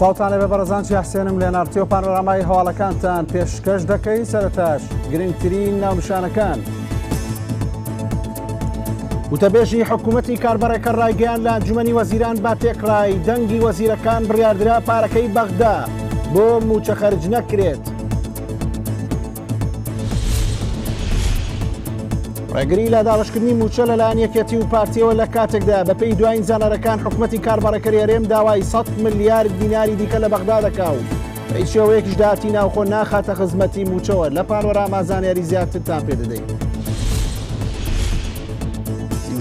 ساوتانە بە بەرەزان چی حسێنم لێنارتی و پانۆرامای هەواڵەکانتان پێشکەش دەکەی سەرتاش گرنگترین ناونشانەکان. وتەبێژی حکوومەتی کاربارەکە ڕایگەیان لە ئەنجومی وەزیران با تێکڕای دەنگی وەزیرەکان بڕاردرا پارەکەی بەغدا بۆ موچەخەرج نەکرێت. ڕێگری لە داڵشکردنی موچە لەلایەن یەکەتی و پارتیەوە لە کاتێکدا بەپی دوایین زانارەکان حکوومەتتی کاربارەکەریێرێم داوای 100 ملیار دیناری دیکە لە بەغدا دەکاو. ئەیچەوەیەکیش داتی ناوخۆ ناخاتە خزمەتی موچەوە لە پارۆراما زانیاری زیاترتان پێ دەدەیت.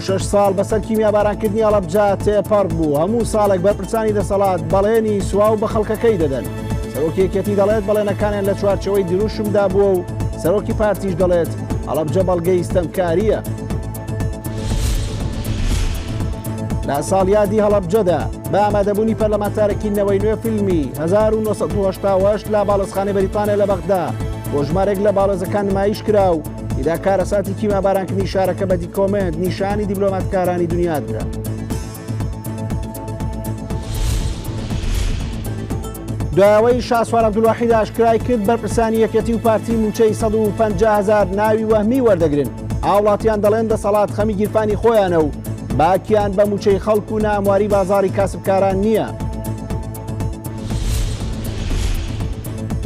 شش ساڵ بەسەر کیمیا بارانکردنی ئەڵەبجا تێپەر بوو هەموو ساڵێک بەرپرسانی دەسەڵات بەڵێنی سوا و بە خەڵکەکەی دەدەن سەرۆکیەکەتی دەڵێت بەڵێنەکانیان لە چوارچەوەی دروشمدا بووە و سەرۆکی پارتیش دەڵێت ئەڵم جە بەڵگەی ئستەمکاریە لە ساڵیادی هەڵبجەدا بە ئامادەبوونی پەرلەمانتارەکینەوەی نوێ فیلمی 1970 لا باڵسخانی بەریتانیا لە بەغدا بۆ ژمارێک لە باڵێزەکان نمایش کرا و ئیدا کارە ساتی کیمابارانکردنی شارەکە بەدی کۆمێنت نیشانی دیبلۆماتکارانی دنیادرا. داوای شاسوارم دوواحید ئاشکرای کرد بەرپرسانی یەکەتی و پارتی موچەی 150هزار ناوی وەهمی وەردەگرن ئاوڵاتیان دەڵێن دەسەڵات خەمی گیرفانی خۆیانە و باکیان بە موچەی خەڵکو و نامواری بازاری کاسبکاران نییە.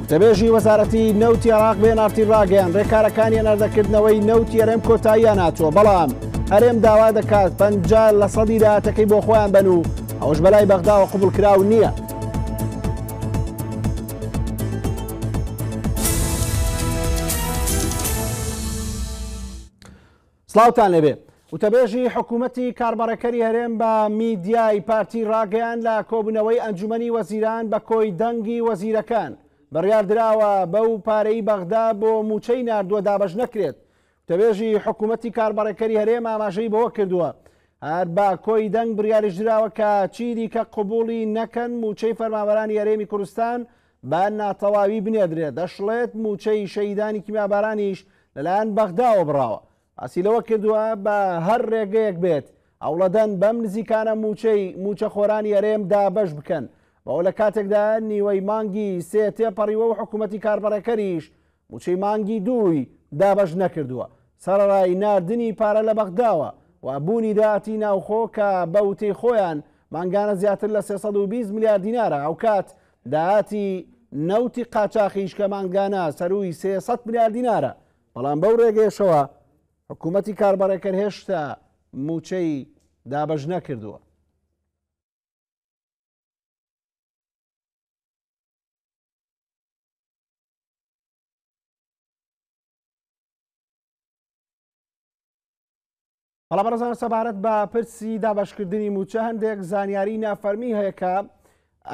تەبێژی وەزارەتی نەوت عراق بێ نافتی ڕاگەیان ڕێکارەکانی نەردەکردنەوەی نەوت ێرم کۆتاییان ناچوە بەڵام هەرێم داوا دەکات پنج لە سەدیدا تەکەی بۆ خۆیان بن و ئەوش بەلای بەغداوە قوبول کراو نییە. سلااوان لەبێ وتەبێژی حکوومەتتی کاربارەکەری هەرێم بە میدیای پارتی ڕاگەیان لە کۆبوونەوەی ئەنجومی وەزیران بە کۆی دەنگی وەزیرەکان بڕیار درراوە بەو پارەی بەغدا بۆ موچەی نردووە دابش نەکرێت تەبێژی حکوومەتتی کاربارەکەری هەرێم ئاماژەی بەوە کردووە هەر با کۆی دەنگ بریاریش درراوە کە چیری کە قوبولی نەکەن موچەی فەرماوەرانی هەرێمی کوردستان با ناتەواوی بنێدرێت دەشڵێت موچەی شەیدانی کیمابارانیش لەلایەن بەغداوە بڕاوە ئاسیلەوە کردووە بە هەر ڕێگەیەک بێت ئەوڵەدەن بەم نزیکانە موچەی موچە خۆرانی ئەرێم دابش بکەن بەەوە لە کاتێکدا نیوەی مانگی سێ تێپەڕیوە و حکوومەتتی کاربڕەکەریش موچەی مانگی دووی دابش نەکردووە سەرڕای نردنی پارە لە بەغداوە و بوونی داتی ناوخۆ کە بەوتەی خۆیان مانگانە زیاتر لە 320 میلیارد دیینارە ئەو کات داهاتی نەوتی قاچاخیش کە مانگانە سەروی 300 میلیارد دیینارە بەڵام بەو ڕێگەیشەوە حکوومەتی کاربارێکەر هێشتا موچەی دابەژ نەکردووە بەڵام ڕزان سەبارەت بە پرسی دابشکردنی موچە هەندێک زانیاری نافەرمی هەیە کە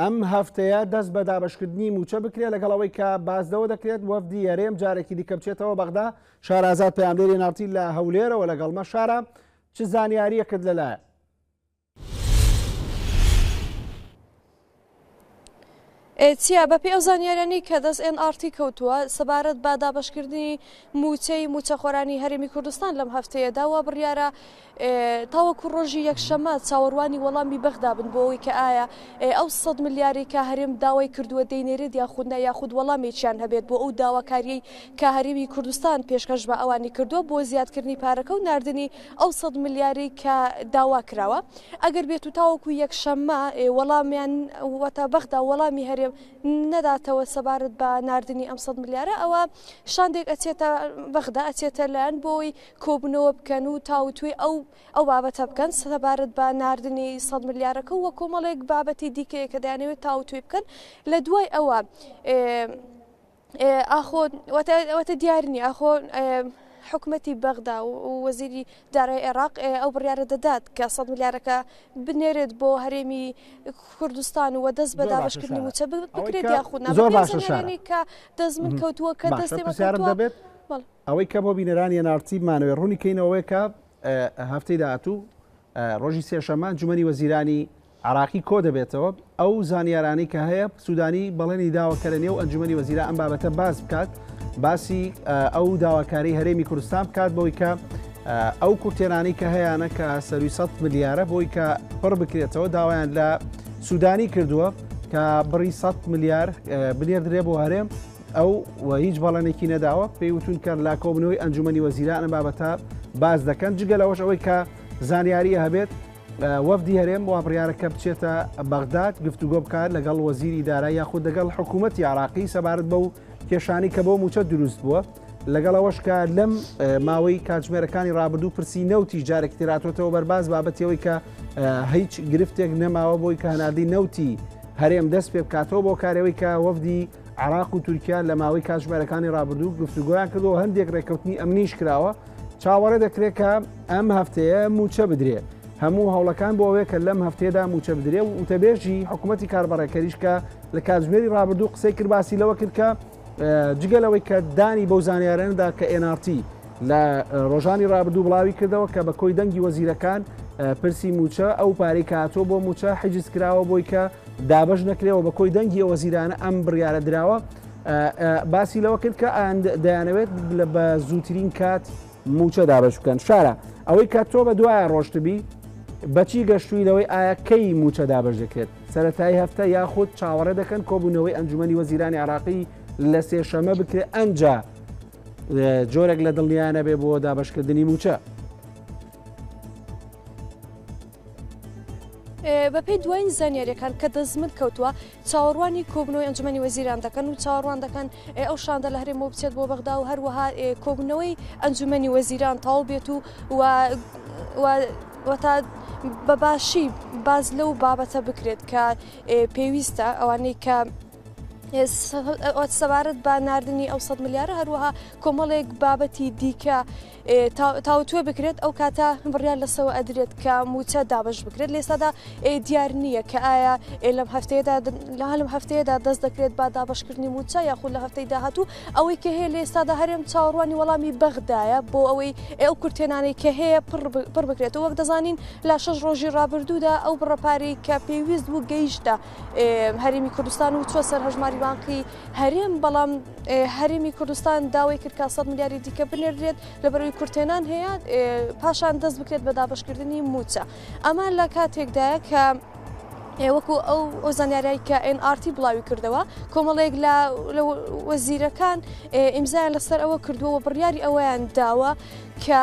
ئەم هەفتەیە دەست بە دابشکردنی موچە بکرێت لەگەڵەوەی کە بازدەوە دەکرێت وەفدی یارێم جارێکی دیکە بچێتەوە بەغدا شارازات پاملێری ناڵتی لە هەولێرەوە لەگەڵمە شارە چ زانیاریە کرد لەلایە چیا بەپی ئەو زانیارانی کە دەست NRT کەوتووە سەبارەت با دابشکردنی موچەی موچەخۆرانی هەرمی کوردستان لەم هەفتەیەداوا بڕیاە تاوەکو ڕۆژی یەکشەمە چاوەڕوانی وەڵامی بەغدابن بۆەوەی کە ئایا ئەو 100 ملیاری کە هەرم داوای کردووە دەینێرێت یاخودنا یاخود وەڵامێکیان هەبێت بۆ ئەو داواکاریی کە هەرمی کوردستان پێشکەش بە ئەوانی کردووە بۆ زیادکردنی پارەکە و نردنی ئەو 100 ملیاری کە داوا کراوە ئەگەر بێت و تاوەکو یەکشەمە وەڵامیان وەتا بەغدا وەڵامی هەرێ پێم نەداتەوە سەبارەت بە نردنی ئەم سە ملیارە ئەوە شاندێک ئەچێتە بەغدا ئەچێتە لەن بۆی کۆبنەوە بکەن و تاوتوی ئەو ئەو بابەتە بکەن سەبارەت بە نردنی سە ملیارەکە وە کۆمەڵێک بابەتی دیکەیە کە دەیانەوێت تاوتوی بکەن لە دوای ئەوە ئاخۆ وتە دیارنی ئاخۆ حکوومەتتی بەغدا و وەزیری دارای عێراق ئەو بڕیاە دەدات کە سە میلیارەکە بنێرێت بۆ هەرێمی کوردستان و دەست بە دابشکردنی وچە بکرێت یاخودنا کە دەست من کەوتووە کە دەستێ ئەوەی کە بۆ بینەرانی نارتیبمانەوەی ڕوونی کەینەوەی کە هەفتەی داهاتوو ڕۆژی سێشەمان جومەنی وەزیرانی عراقی کۆ دەبێتەوە ئەو زانیارانی کە هەیە سوودانی بەڵێنی داواکەرەنێ و ئەنجومی وەزیرا ئەم بابەتە باز بکات باسی ئەو داواکاری هەرێمی کوردستان بکات بەوەی کە ئەو کورتێنانی کە هەیەە کە سەروی 100 ملیارە بۆی کە پڕ بکرێتەوە داوایان لە سوودانی کردووە کە بڕی 100 ملیار بلێر درێ بۆ هەرێم ئەو هیچ بەڵێنێکی نەداوە پێیوتون کە لاکۆبنەوەی ئەنجومی وەزیرانە بابەتە باز دەکەن جگەلەوەش ئەوەی کە زانیاریە هەبێت وەفدی هەرێم وابڕارەکە بچێتە بەغداد گفتوگۆ بکات لەگەڵ وەزیری دارا یاخود لەگەڵ حکوومەتتی عراقی سەبارەت بە و کێشانی کە بۆ موچە دروست بووە لەگەڵ ئەوەشکە لەم ماوەی کاتژمێرەکانی ڕابردوو پرسی نەوتی جارێکی راتۆتەوە بەرباز بابەتەوەی کە هیچ گرفتێک نەماوە بۆی کە هەناردی نەوتی هەرێم دەست پێ بکاتەوە بۆ کارەوەی کە وەفدی عراق و تورکیا لە ماوەی کاتژمێرەکانی ڕابردوو گفتوگویان کردەوە هەندێک ڕێککەوتنی ئەمنیش کراوە چاوەڕێ دەکرێت کە ئەم هەفتەیە موچە بدرێت. هەموو هەوڵەکان بۆەوەیە کە لەم هەفتێدا موچە بدرێ و وتەبێژی حکوومەتتی کاربارەکەریشکە لە کاتژمێری ڕابردوو قسەی کرباسی لەوە کرد کە جگەلەوەی کە دانی بەو زانیارێندا کە ئێنارتی لە ڕۆژانی ڕابردوو بڵاوی کردەوە کە بە کۆی دەنگی وەزیرەکان پرسی موچە ئەو پارەی کاتۆ بۆ موچە حجز کراوە بۆی کە دابش نەکرێەوە بە کۆی دەنگی ئەو وەزیرانە ئەم بڕیاە درراوە باسی لەوە کرد کە دەیانەوێت لە بە زووترین کات موچە دابش بکەن شارە ئەوەی کە تۆ بە دوایە ڕۆشتبی بەچی گەشتوویلەوەی ئایا کەی موچە دابەژەکرێت سەتای هەفتە یاخود چاوەڕێ دەکەن کۆبوونەوەی ئەنجومی وەزیرانی عراقی لە سێشەمە بکرێت ئەنجا جۆرێک لە دڵنیانە بێ بۆ دابشکردنی موچە. بە پێی دوایین زانیارەکان کە دەزمت کەوتووە چاوەڕوانی کۆبنەوەی ئەنجمەی وەزیران دەکەن و چاوەڕوان دەکەن ئەو شاندە لە هەرێمەوە بچێت بۆ بەغدا و هەروەها کۆبنەوەی ئەنجومی وەزیران تاو بێت و وەتا بەباشی باز لەو بابەتە بکرێت کە پێویستە ئەوانەی کە سەوارت بە نردنی ئەو 100 ملیارە هەروەها کۆمەڵێک بابەتی دیکە تاوتوێ بکرێت ئەو کاتە بڕیان لەسەوە ئەدرێت کە موچە دابش بکرێت لێسادا دیار نییە کە ئایا لەم هەفتەیەدا لە هەلم هەفتەیەدا دەست دەکرێت با دابشکردنی موچە یاخود لە هەفتەی داهاتوو ئەوەی کە هەیە لێستادا هەرێم چاوەڕوانی وەڵامی بەغدایە بۆ ئەوەی ئێو کورتێنانەی کە هەیە پڕ بکرێت وەک دەزانین لا شەش ڕۆژی ڕابردوودا ئەو بڕەپاری کە پێویست بوو گەیشتە هەرمی کوردستان و چوە سەر هەژماری بانقی هەرێم بەڵام هەرمی کوردستان داوای کرد کا 100 میلیاری دیکە بنێردرێت لە بەروی کورتێنان هەیە پاشان دەست بکرێت بە دابشکردنی موچە ئەمان لە کاتێکدایە کە وەکو ئەو ئەو زانیاری کە NRT بڵاوی کردەوە کۆمەڵێک لە وەزیرەکان ئیمزایان لەسەر ئەوە کردووە بڕیاری ئەوەیان داوە کە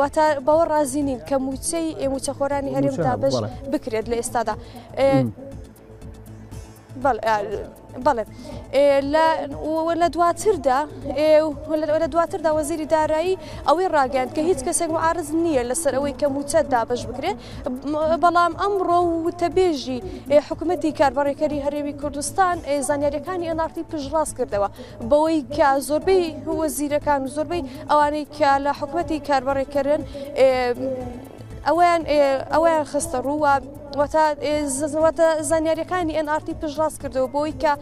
واتە بەوە ڕازینین کە موچەی موچەخۆرانی هەرێم دابش بکرێت لە ئێستادا. بله آه، بله إيه، ولا دواتر دا إيه، ولا دواتر دا وزیر دارایی اوی راگان که هیچ کسی معارض نیه لسر اوی که متدا باش بکره بلام امرو و تبیجی إيه، حکومتی کارباری کری هریمی کردستان زانیاریکانی انارتی پج راست کرده و بوی که زوربی وزیرکان زوربی اوانی که لحکومتی کارباری کرن اوان اوان زانیاریەکانی NRT پژڕاست کردەوە بۆی کە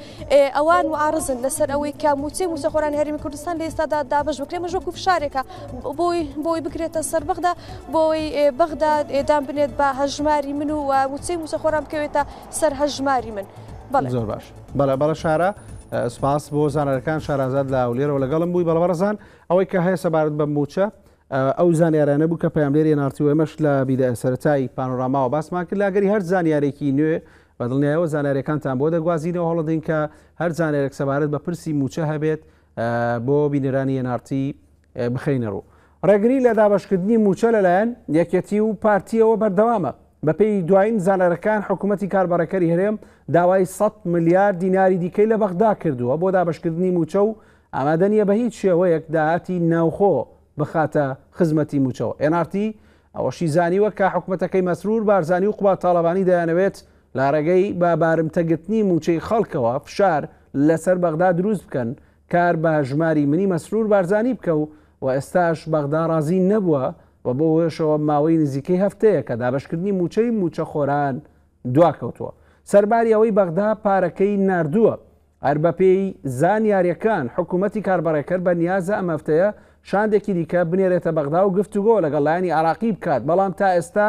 ئەوان وعاارزن لەسەر ئەوەی کە موچی موچەخۆران هەرمی کوردستان لە ئێستادا دابش بکرێ مەژۆکو فشارێکە بۆی بۆی بکرێتە سەر بەغدا بۆی بەغدا ئێدام بنێت بە هەژماری من و موچەی موچەخۆران بکەوێتە سەر هەژماری من زۆر باش بەلا بەڵە شارە. سپاس بۆ زانەکان شارازاد لە هەولێرەوە لەگەڵم بووی بەڵبەرزان ئەوەی کە هەیە سەبارەت بە موچە ئەو زانیارانە بوو کە پاملێری نارتیوەمەش لە بیدە سەرای پانۆراماوە باسمان کرد لاگەری هەر زانیارێکی نوێ بەدڵنیایەوە زانارەکانتان بۆ دەگوازینەوە هەڵدین کە هەر زانارێک سەبارەت بە پرسی موچە هەبێت بۆ بینەرانی نارتی بخینەڕوو. ڕێگری لە دابشکردنی موچە لەلایەن یەکەتی و پارتیەوە بەردەوامە. بەپی دوایین زانارەکان حکوومەتتی کاربارەکەری هەرێم داوای 100 میلیارد دیناری دیکەی لە بەغدا کردووە بۆ دابشکردنی موچە و ئامادەنیە بە هیچ شێوەیەک داهاتی ناوخۆ. بخاتە خزمەتی موچەوە ئێنارتی ئەوەشی زانیوە کا حکوومەتەکەی مەسرور بارزانانی و قوبا تاالبانی دەیانەوێت لا ڕێگەی بابارم تەگتنی موچەی خەڵکەوە فشار لەسەر بەغدا دروست بکەن کار بە ژماری منی مەسرور بارزانانی بکە و و ئێستاش بەغدا ڕازی نەبووە و بۆ وێشەوە ماوەی نزیکەی هەفتەیە کە دابشکردنی موچەی موچە خۆران دواکەوتووە سەرباری ئەوەی بەغدا پارەکەی نردووە ئەربەپێی زانیاریەکان حکوومەتتی کاربارەکەر بە نیازە ئەمەفتەیە شاندێکی دیکە بنێرێتە بەغدا و گفتوگۆ لەگەڵلایانی عراقی بکات بەڵام تا ئێستا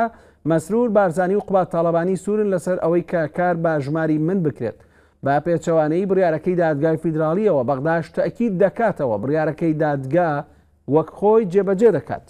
مەسرور بارزانانی و قوبات تاالبانی سورن لەسەر ئەوەی کە کار باژماری من بکرێت با پێچەوانەی بڕارەکەی دادگای فیدراالیەوە بەغداش تەکیید دەکاتەوە بڕارەکەی دادگا وەک خۆی جێبەجێ دەکات.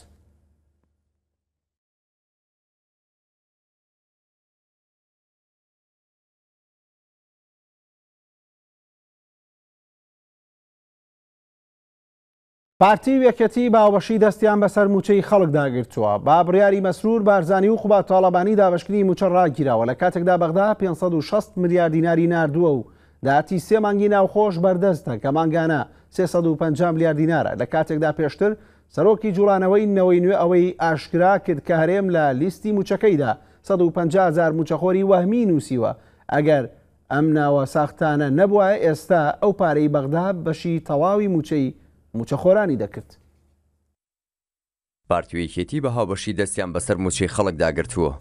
پارتی وەکەتی باوەشی دەستیان بەسەر موچەی خەڵک داگرتووە با بڕیاری مەسرور بارزانانی و خوبا تاالبانی دابشکنی موچە ڕاگیراوە لە کاتێکدا بەغدا 560 میلیارد دیناری نردووە و داتی سێ مانگی ناوخۆش بەردەستە کە مانگانە 350 میلیارد دینارە لە کاتێکدا پێشتر سەرۆکی جوڵانەوەی نەوەی نوێ ئەوەی ئاشکرا کرد کە هەرێم لە لیستی موچەکەیدا 150هزار موچەخۆری وەهمی نووسیوە ئەگەر ئەم ناوە ساختانە نەبووە ئێستا ئەو پارەی بەغدا بەشی تەواوی موچەی موچەخۆرانی دەکرد پارتویەکێتی بە هاوبەشی دەستیان بەسەر موچەی خەڵک داگرتووە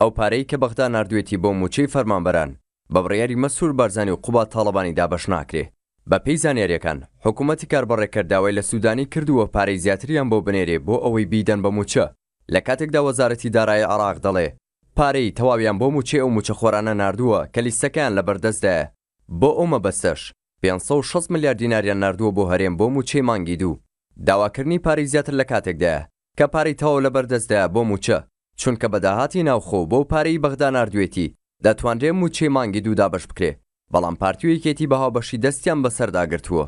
ئەو پارەی کە بەغدا نردوێتی بۆ موچەی فەرمانبەران بە بڕیاری مەسوور بارزانانی و قوبا تاالبانی دابش ناکرێ بە پێی زانێریەکان حکوومەتی کاربڕێکرداوای لە سوودانی کردووە پارەی زیاتریان بۆ بنێرێ بۆ ئەوەی بیدەن بە موچە لە کاتێکدا وەزارەتی دارایی عراق دەڵێ پارەی تەواویان بۆ موچێ ئەو موچەخۆرانە نردووە کە لیستەکان لە بەردەستدایە بۆ ئەو مەبەستەش 560 میلیارد دیناریان نردووە بۆ هەرێم بۆ موچەی مانگی دوو داواکردنی پارەی زیاتر لە کاتێکدایە کە پارەی تەوە لە بەردەستدایە بۆ موچە چونکە بەداهاتی ناوخۆ بۆ پارەی بەغدا نردوێتی دەتوانرێ موچەی مانگی دوودا بەش بکرێ بەڵام پارتیویەکێتی بەهاوبەشی دەستیان بەسەرداگرتووە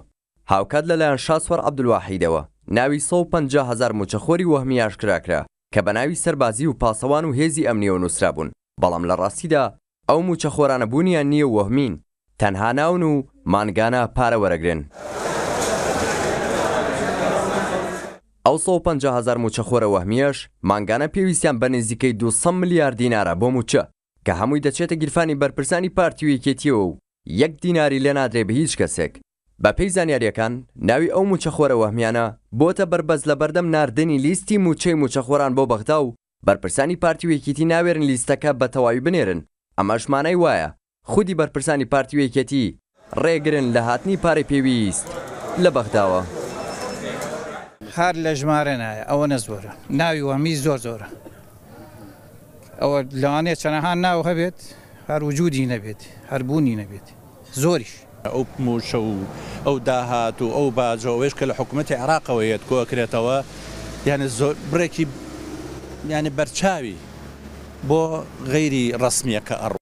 هاوکات لەلایەن شاسوەر عبدولواحیدەوە ناوی 150 هزار موچەخۆری وەهمیاش کراکرا کە بە ناوی سەربازی و پاسەوان و هێزی ئەمنیەوە نووسرابوون بەڵام لە ڕاستیدا ئەو موچەخۆرانە بوونیان نییە وەهمین تەنها ناون و مانگانە پارە وەرەگرن. ئەو 150هزار موچەخۆرە وەهمیەش مانگانە پێویستیان بە نزیکەی 200 ملیارد دینارە بۆ موچە کە هەمووی دەچێتە گیرفانی بەرپرسانی پارتی ویکێتیەوە و یەک دیناری لێ نادرێ بە هیچ کەسێک بە پێی زانیاریەکان ناوی ئەو موچەخۆرە وەهمیانە بۆتە بربەز لە بەردەم نردنی لیستی موچەی موچەخۆران بۆ بەغدا و بەرپرسانی پارتی وێکیتی ناوێرن لیستەکە بە تەواوی بنێرن ئەمەشمانەی وایە خودی بەرپرسانی پارتیوەکەتی ڕێگرن لە هاتنی پارەی پێویست لە بەغداوە. هەر لە ژمارە نایە ئەوە نە زۆرە ناوی وەمی زۆر زۆرە ئەوە لەوانێت چەنەها ناو هەبێت هەر وجودی نەبێت هەربوونی نەبێت زۆریش ئەو موشە و ئەو داهات و ئەو باجەوەش کە لە حکوومەتی عراقەوەیەت کۆکرێتەوە یعنی زۆر برێکی ینی بەرچاوی بۆ غەیری ڕسمیەکە ئەڕ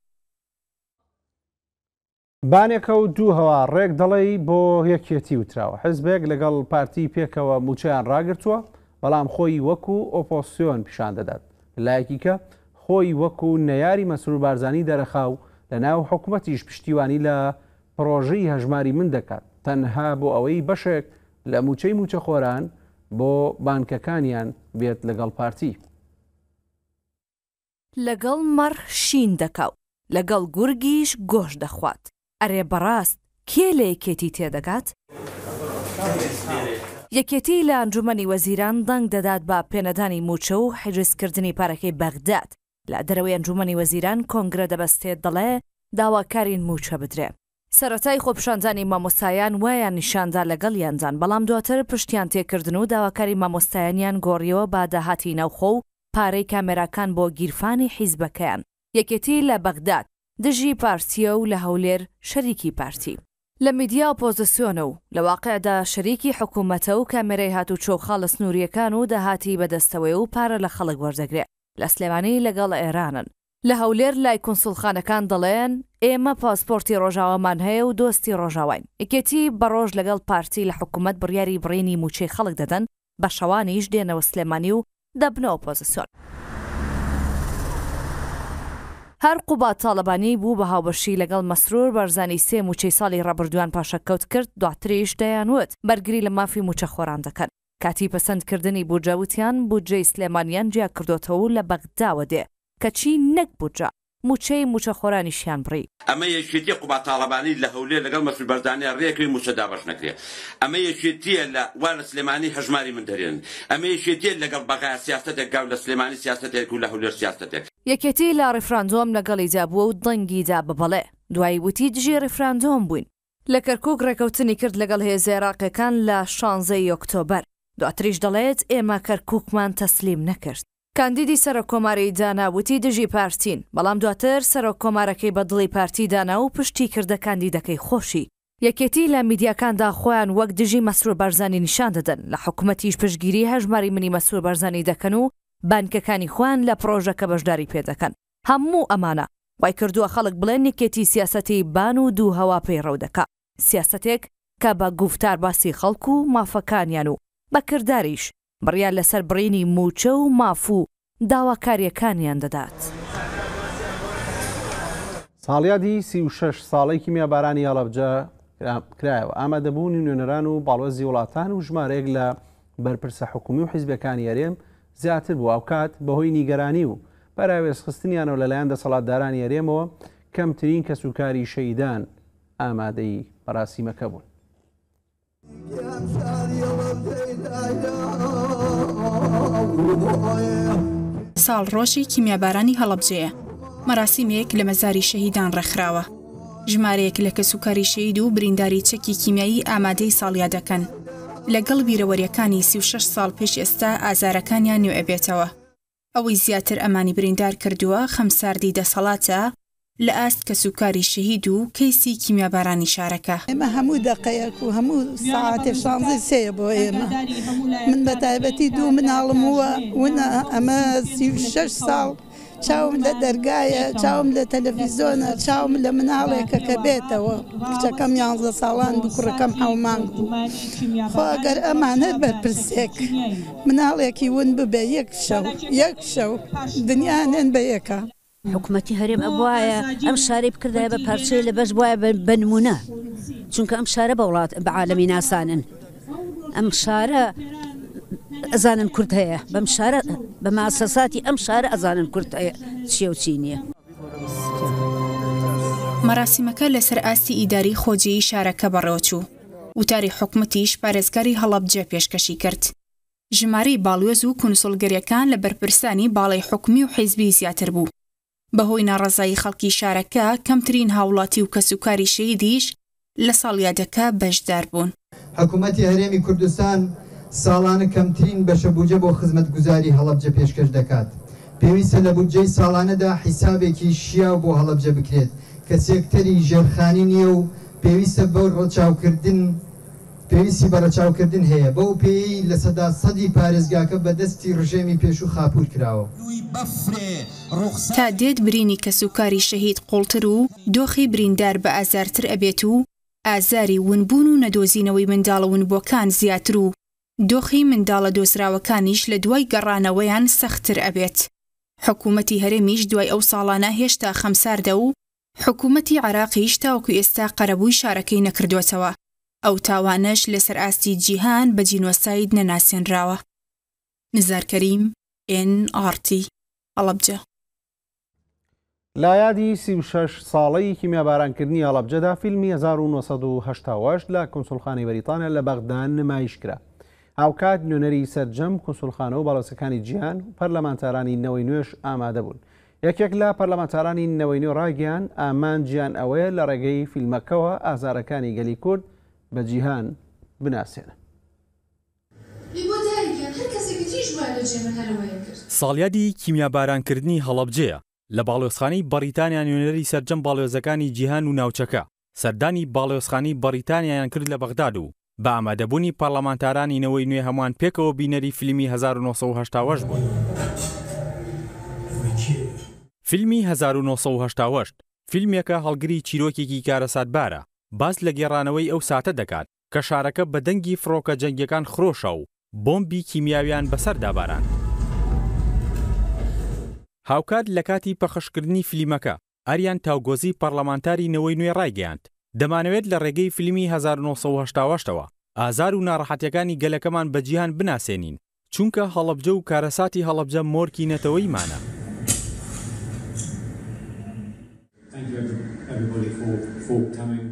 بانێکە و دوو هەوا ڕێک دەڵی بۆ یەکێتی وتراوە حزبێک لەگەڵ پارتی پێکەوە موچیان ڕاگرتووە بەڵام خۆی وەکو ئۆپۆسیۆن پیشان دەدات لایەکی کە خۆی وەکو نەیاری مەسرور بارزانانی دەرەخاو لە ناو حکوومەتیش پشتیوانی لە پرۆژەی هەژماری من دەکات تەنها بۆ ئەوەی بەشێک لە موچەی موچەخۆران بۆ بانکەکانیان بێت لەگەڵ پارتی لەگەڵ مەڕ شین دەکەوت لەگەڵ گورگیش گۆش دەخوات ئەرێ بەڕاست کێ لە یەکێتی تێدەگات؟ یەکێتی لە ئەنجومی وەزیران دەنگ دەدات بە پێنەدانی موچە و حجزکردنی پارەکەی بەغدات لە دەرەوەی ئەنجومی وەزیران کۆنگرە دەبەستێت دەڵێ داواکارین موچە بدرێ. سەتای خۆپشاندانی مامۆستایان وایان نیشاندا لەگەڵ یاندان بەڵام دواتر پشتیان تێکردن و داواکاری مامۆستایانیان گۆڕیەوە با داهاتی ناوخۆ و پارەی کامێراکان بۆ گیرفانی حیزبەکەیان یەکێتی لە بەغداد دژی پارتیە و لە هەولێر شەریکی پارتی. لە میدیا پۆزیسیۆنە و لە واقعدا شەریکی حکوومەتە و کامێرەی هاتو چۆخا لە سنووریەکان و داهاتی بەدەستەوەی و پارە لە خەڵک وەردەگرێت لە سلێمانی لەگەڵ ئێرانن لە هەولێر لای کنسڵخانەکان دەڵێن ئێمە پاسپۆرتی ڕۆژاوامان هەیە و دۆستی ڕۆژاوین ئەکێتی بەڕۆژ لەگەڵ پارتی لە حکوومەت بڕیاری بڕینی موچەی خەڵک دەدەن بە شەوانیش دێنەوە سلێمانی و دەبنەوە پۆزیسیۆن. هەر قوبا تاالبانی بوو بە هاوبەشی لەگەڵ مەسرور بەرزانی سێ موچەی ساڵی ڕەبردووان پاشەکەوت کرد دواتریش دەیانوت بەرگری لە مافی موچە خۆران دەکەن کاتی پەسەندکردنی بوجەوتیان بودجێ سلێمانیان جیا کردوتەوە لە بەغداوە دێ کەچی نەک بودجە موچەی موچەخۆرانی شیان بڕی ئەمە یەکێتی قوباتاڵەبانی لە هەولێ لەگەڵ مەسول بەردانی ڕێکەکەی موچەدا بەش نەکرێت ئەمە یەکێتیە لە وا لە سلێمانی هەژماری من دەرێن ئەمە یەکێتیە لەگەڵ بەغای سیاستێک گاو لە سلێمانی سیاستێک و لە هەولێر سیاستێک یەکێتی لا ڕفراندۆم لەگەڵی دابووە و دەنگیدا ببڵێ دوایی وتی دژی ڕفراندۆم بووین لە کەرکک ڕێکەوتنی کرد لەگەڵ هێزێراقەکان لە شانزەی ئۆکتۆبەر دواتریش دەڵێت ئێمە کەرککمان تەسلیم نەکرد کاندیدی سەرۆک کۆماری داناوتی دژی پارتین بەڵام دواتر سەرۆک کۆمارەکەی بە دڵی پارتی دانا و پشتی کردە کاندیدەکەی خۆشی یەکێتی لە میدیاکاندا خۆیان وەک دژی مەسرور بارزانانی نیشان دەدەن لە حکوومەتیش پشگیری هەژماری منی مەسرور بارزانانی دەکەن و بانکەکانی خوان لە پرۆژەکە بەشداری پێدەکەن هەموو ئەمانە وای کردووە خەڵک بڵێن نکێتی سیاسەتی بان و دوو هەوا پێی ڕەودەکە سیاسەتێک کە بە گفتار باسی خەڵکو و مافەکانیان و بەکرداریش بڕیان لەسەر بڕینی موچە و ماف و داواکاریەکانیان دەدات. ساڵیادی سی و شش ساڵێکی میابارانی یاڵەبجە کرایەوە ئامادەبوونی نوێنەران و باڵۆزی وڵاتان و ژمارەیەک لە بەرپرسە حکومی و حیزبەکانی یاریێم زیاتر بوو ئەوکات بەهۆی نیگەرانی و بەراوێزخستنیانەوە لەلایەن دەسەڵاتداران یاریێمەوە کەمترین کەسوکاری شەیدان ئامادەی بەڕاسیمەکە بوون. ساڵ ڕۆژی کیمیابارانی هەڵبجەیە مەراسیمێک لە مەزاری شەهیدان ڕەخراوە ژمارەیەک لە کەسوکاری شەید و برینداری چەکی کیمیایی ئامادەی ساڵیا دەکەن لەگەڵ بیرەوەریەکانی 36 ساڵ پێش ئێستا ئازارەکانیان نوێ ئەبێتەوە ئەوەی زیاتر ئەمانی بریندار کردووە خەمساردی دەسەڵاتە لە ئاست کە سوکاری شەهید و کەیسی کیمیابارانی شارەکە ئێمە هەموو دقەیەک و هەموو ساعتێ شانزی سەیە بۆ ئێمە من بە تایبەتی دوو مناڵم وە ونە ئەمە سی6 ساڵ چاوم لە دەرگایە چاوم لە تەلەڤیزۆنە چاوم لە مناڵێکە کە بێتەوە کچەکەم یانزە ساڵان بوو کوڕەکەم هاومان بوو خۆگەر ئەمان هەر بەرپرسێک مناڵێکی ون ببێ یەک شەو یەک شەو دنیا نێن بە یەکە حکوومەتتی هەرێم ئەبواە ئەم شارەی بکردای بە پارچێ لە بەش وایە بنمونە چونکە ئەم شارە بە وڵات بەعاالەمی ناسانن ئەم شارە ئەزانن کورت هەیە بەم شارە بە ماسەساتی ئەم شارە ئەزانن کورت چیە و چی نییە. مەراسیمەکە لەسەر ئاستی ئیداری خۆجیی شارەکە بەڕێوەچوو وتاری حکومتیش پارێزگاری هەڵبجێ پێشکەشی کرد. ژمارەی باڵێز و کونسڵگەریەکان لە بەرپرسانی باڵی حکومی و حیزبی زیاتر بوو. بەهۆی ناڕزایی خەڵکی شارەکە کەمترین هاوڵاتی و کەسوکاری شەیدیش لە ساڵیادەکە بەشدار بوون. حکوومەتتی هەرێمی کوردستان ساڵانە کەمترین بەشەبوجە بۆ خزمەت گوزاری هەڵبجە پێشکەش دەکات. پێویستە لە بودجەی ساڵانەدا حیسابێکی شیا بۆ هەڵبجە بکرێت کە سێکتەری ژێرخانی نییە و پێویستە بەو ڕۆچاوکردن پێویستی بە ڕەچاوکردن هەیە بەو پێی لە سەدا سەدی پارێزگاکە بە دەستی ڕژێمی پێش و خاپور کراوە تا دێت برینی کەسوکاری شەهید قوڵتر و دۆخی بریندار بە ئازارتر ئەبێت و ئازاری ونبوون و نەدۆزینەوەی منداڵە ونبۆکان زیاتر و دۆخی منداڵە دۆسراوەکانیش لە دوای گەڕانەوەیان سەختتر ئەبێت حکوومەتی هەرێمیش دوای ئەو ساڵانە هێشتا خەمساردە و حکوومەتی عراقیش تاوکو ئێستا قەرەبووی شارەکەی نەکردوێتەوە ئەو تاوانەش لەسەر ئاستی جیهان بە جینۆساید نەناسێنراوە نزارکەریم NRT ئەڵبجە لا یادی 36 ساڵەیەکی میابارانکردنی هەڵبجەدا فیلمی 1970 لە کنسولخانی بەریتانە لە بەغدان نمایشکرا هاوکات نوێنەری سەررجەم کنسولخانە و بەڵەسەکانی جیهان و پەرلەمانتارانی نەوەی نوێش ئامادە بوون یەکێک لە پەرلەمانتارانی نەوەی نوێ ڕاگەیان ئامان گیان ئەوەیە لە ڕێگەی فیلمەکەەوە ئازارەکانی گەلی کورد بە جیهان بناسێنە ساڵیادی کیمیابارانکردنی هەڵەبجەیە لە باڵۆسخانی بەریتانیا نوێنەری سەررجەم باڵێزەکانی جیهان و ناوچەکە سەردانی باڵێسخانی بەریتانیایان کرد لە بەغداد و بە ئامادەبوونی پارلەمانتارانینەوەی نوێ هەمان پێکەوە بینەری فیلمی 1970 بوون فیلمی 1970 فیلمێکە هەڵگری چیرۆکێکی کارەساتبارە باس لە گێڕانەوەی ئەو ساتە دەکات کە شارەکە بە دەنگی فڕۆکە جەنگەکان خرۆشە و بۆمبی کیمیاویان بەسەر داباران. هاوکات لە کاتی پەخشکردنی فلیمەکە ئەریان تاوگۆزی پەرلەمانتاری نەوەی نوێ ڕایگەیاند دەمانەوێت لە ڕێگەی فیلمی 1970ەوە ئازار و ناڕەحەتەکانی گەلەکەمان بەجییهان بناسێنین چونکە هەڵبجە و کارەساتی هەڵبجە مۆرکینەتەوەیمانە. Thank you everybody for, for coming.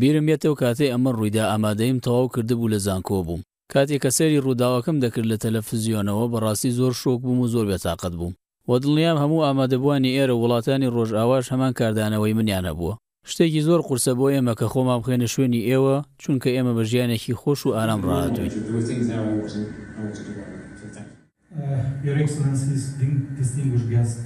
بیرم بێتەوە کاتێ ئەمە ڕوویدا ئامادەیم تەواو کردبوو لە زانکۆ بووم کاتێک کە سەری ڕووداوەکەم دەکرد لە تەلەفزیۆنەوە بەڕاستی زۆر شۆک بووم و زۆر بێتاقت بووم وە دڵنیام هەموو ئامادەبووانی ئێرە وڵاتانی ڕۆژئاواش هەمان کاردانەوەی منیانە بووە شتێکی زۆر قورسە بۆ ئێمە کە خۆمان بخێنە شوێنی ئێوە چونکە ئێمە بە ژیانێکی خۆش و ئارام ڕاتوین. Uh, your Excellencies, distinguished guests,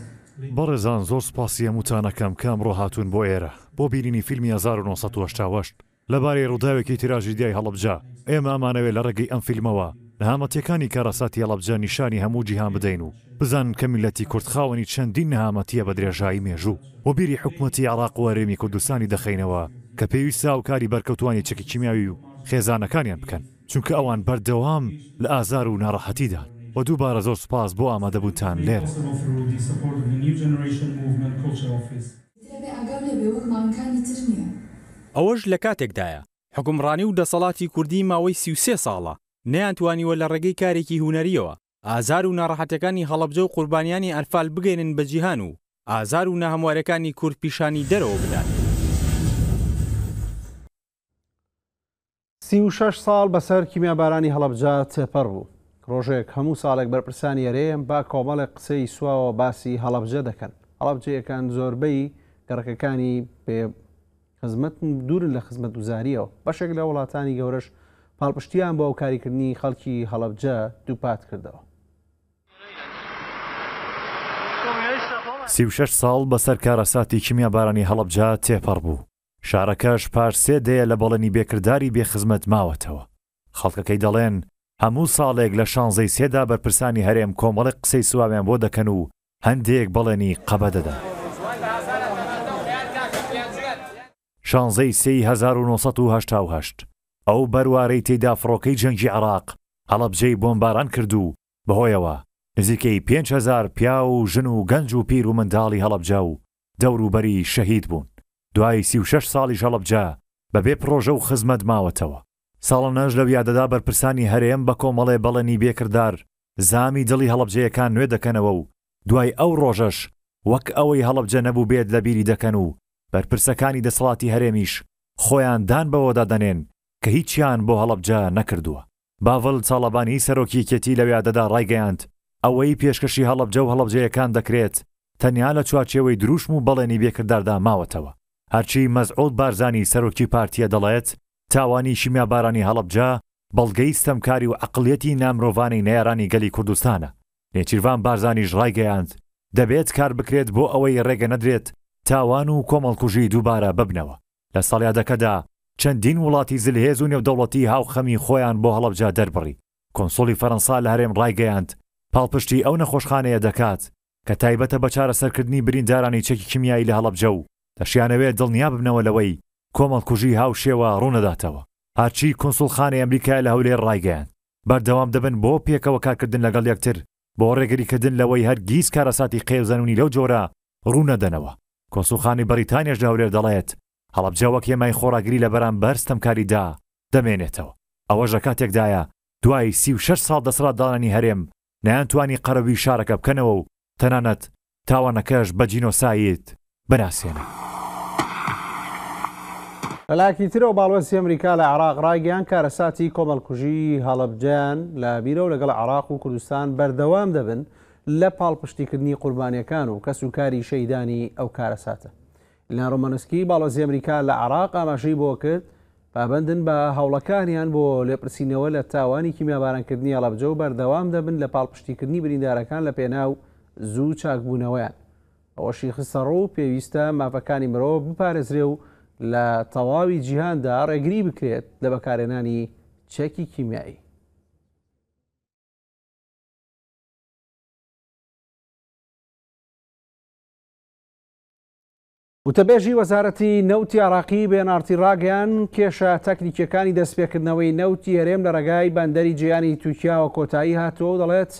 بەڕێزان زۆر سپاسیە موتانەکەم کام ڕۆ هاتوون بۆ ئێرە بۆ بینینی فیلمی 1970 لەبارەی ڕووداوێکی تیراژی دیای هەڵبجا ئێمە ئامانەوێت لە ڕێگەی ئەم فیلمەوە نەهامەتیەکانی کارەساتی هەڵبجە نیشانی هەموو جیهان بدەین و بزان کەمیلەتی کورتخاوەنی چەندین نەهامەتیە بە درێژایی مێژوو و بیری حکوومەتی عراق وەرێمی کوردستانی دەخینەوە کە پێویستە و کاری بەرکەوتانی چەکی کیمیاوی و خێزانەکانیان بکەن چونکە ئەوان بەردەوام لە ئازار و ناڕەحەتیدان بۆ دووبارە زۆر سوپاس بۆ ئامادەبووتان لێر. ئەوەش لە کاتێکدایە حکومڕانی و دەسەڵاتی کوردی ماوەی سیوسێ ساڵە نەیانتوانیوە لە ڕێگەی کارێکی هوەریەوە ئازار و ناڕەحەتەکانی هەڵەبجە و قوربانیانی ئەرفال بگەێنن بە جیهان و ئازار و نەهەموارەکانی کورد پیشانی دەرەوە بدات. سی و شش ساڵ بەسەر کیمیابارانی هەڵەبجات تێپەر بوو. ڕۆژێک هەموو ساڵێک بەرپرسانی یاێم با کۆمەڵێک قسەی سواوە باسی هەڵەبجە دەکەن هەڵەبجەکان زۆربەی گەڕەکەەکانی پێ خزمەت دوورن لە خزمەت وزاریەوە بەشێک لە وڵاتانی گەورەش پاڵپشتیان بۆ کاریکردنی خەڵکی هەڵەبجە دووپات کردەوە. سی6 ساڵ بەسەر کارەساتی کیمیا بارانی هەڵبجا تێپەڕ بوو. شارەکەش پارسێ دەیە لە بەڵێنی بێکردداری بێخزمەت ماوەتەوە. خەڵکەکەی دەڵێن هەموو ساڵێک لە شانزەی سێدا بەرپرسانی هەرێم کۆمەڵی قسەی سواویان بۆ دەکەن و هەندێک بەڵێنی قەبە دەدا. شانزەی سی 1970 ئەو بەروارەی تێدا فڕۆکەی جەنگی عراق هەڵەبجەی بۆمباران کرد و بەهۆیەوە نزیکەی 500 پیا و ژن و گەنج و پیر و منداڵی هەڵەبجا و دەوروبەری شەهید بوون دوای 36 ساڵی هەڵەبجا بەبێ پرۆژە و خزمەت ماوەتەوە ساڵە نەژ لەو یادەدا بەرپرسانی هەرێم بە کۆمەڵێ بەڵێنی بێکردار زامی دڵی هەڵبجەیەکان نوێ دەکەنەوە و دوای ئەو ڕۆژەش وەک ئەوەی هەڵبجە نەبوو بێت لە بیری دەکەن و بەرپرسەکانی دەسەڵاتی هەرێمیش خۆیان دان بەوەدا دەنێن کە هیچیان بۆ هەڵبجە نەکردووە باڤڵ چاڵەبانی سەرۆکیکێتی لەو یادەدا ڕایگەیاند ئەوەی پێشکەشی هەڵبجە و هەڵبجەیەکان دەکرێت تەنیا لە چوارچێوەی دروشم و بەڵێنی بێکرداردا ماوەتەوە هەرچی مەزعود بارزانی سەرۆکی پارتیە دەڵێت تاوانی شیمیا بارانی هەڵبجا بەڵگەی ستەمکاری و عقلەتی نامرۆڤانی نەیارانی گەلی کوردستانە نێچیروان بارزانیش ڕایگەیاند دەبێت کار بکرێت بۆ ئەوەی ڕێگە نەدرێت تاوان و کۆمەڵکوژی دووبارە ببنەوە لە ساڵیادەکەدا چەندین وڵاتی زلهێز و نێودەوڵەتی هاوخەمی خۆیان بۆ هەڵبجا دەربڕی کۆنسۆلی فەەنسا لە هەرێم ڕایگەیاند پاڵپشتی ئەو نەخۆشخانەیە دەکات کە تایبەتە بە چارەسەرکردنی بریندارانی چەکی کیمیایی لە هەڵبجە و دەشیانەوێت دڵنیا ببنەوە لەوەی کۆمەڵکوژی هاوشێوە ڕوونەداتەوە هاچی کنسڵخانی ئەمریکا لە هەولێر ڕایگەیان بەردەوام دەبن بۆ پێکەوە کارکردن لەگەڵ یەکتر بۆ ڕێگریکردن لەوەی هەرگیز کارەساتی قێوزەنونی لەو جۆرە ڕوونەدەنەوە کۆسوخانی بەریتانیاش لەولێر دەڵێت هەڵبجەوەک ئێمای خۆراگری لە بەرام بەرستەمکاریدا دەمێنێتەوە ئەوە ژە کاتێکدایە دوای سی و شش ساڵ دەسرات داڵانی هەرێم نەیانتوانی قەرەوی شارەکە بکەنەوە و تەنانەت تاوانەکەش بە جینۆسایت بناسیێنە. لەلاکی ترەوە باڵوەسی ئەمریکا لە عراق ڕاگەیان کارەساتی کۆمەڵکوژی هەڵبجان لە بیرە و لەگەڵ عراق و کوردستان بەردەوام دەبن لە پاڵپشتیکردنی قوربانیەکان و کەس و کاری شەیدانی ئەو کارەساتە. لەڕۆمەنسکی باڵۆزی ئەمریکا لە عراق ئاماژەی بۆ کرد پابندن بە هەوڵەکانیان بۆ لێپرسینەوە لە تاوانی کیمیابارانکردنی ئەڵەبجە و بەردەوام دەبن لە پاڵپشتیکردنی بریندارەکان لە پێناو زوو چاکبوونەوەیان. ئەوەشی خسەڕ و پێویستە مافەکانی مرۆ بپارێزرێ و لە تەواوی جیهاندا ڕێگری بکرێت لە بەکارێنانی چەکی کیمیایی. وتەبێژی وەزارەتی نەوتی عراقی بێنارتی ڕاگەیان کێشە تەکنیکیەکانی دەستپێکردنەوەی نەوتی هەرێم لە ڕێگای بەندەری جیانی تووکیاوە کۆتایی هاتووە دەڵێت